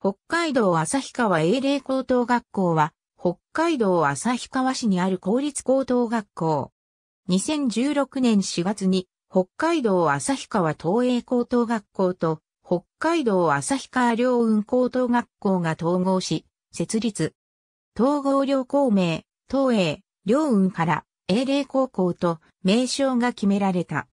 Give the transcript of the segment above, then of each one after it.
北海道旭川英霊高等学校は、北海道旭川市にある公立高等学校。2016年4月に、北海道旭川東映高等学校と、北海道旭川両雲高等学校が統合し、設立。統合両校名、東映、両雲から英霊高校と名称が決められた。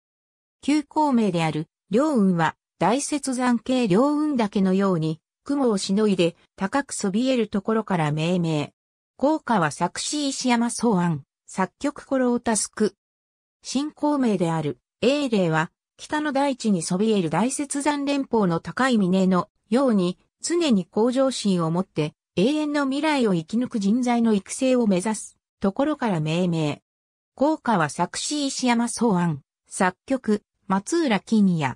旧校名である、両雲は、大雪山系両雲岳のように、雲をしのいで高くそびえるところから命名。効果は作詞石山草案、作曲コロータスク。新公名である英霊は北の大地にそびえる大雪山連峰の高い峰のように常に向上心を持って永遠の未来を生き抜く人材の育成を目指すところから命名。効果は作詞石山草案、作曲松浦金也。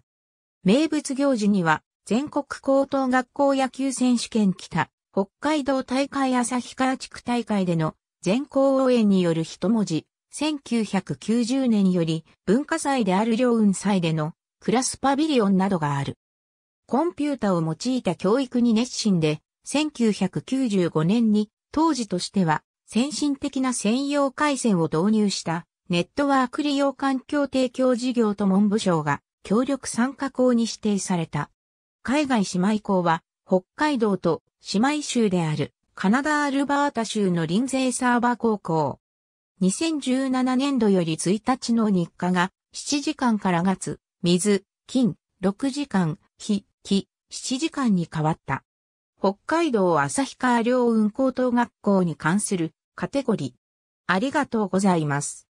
名物行事には全国高等学校野球選手権北、北海道大会旭川地区大会での全校応援による一文字、1990年より文化祭である両雲祭でのクラスパビリオンなどがある。コンピュータを用いた教育に熱心で、1995年に当時としては先進的な専用回線を導入したネットワーク利用環境提供事業と文部省が協力参加校に指定された。海外姉妹校は、北海道と姉妹州であるカナダ・アルバータ州のリンゼーサーバー高校。2017年度より1日の日課が7時間から月、水、金、6時間、日、木、7時間に変わった。北海道旭川両運高等学校に関するカテゴリー。ありがとうございます。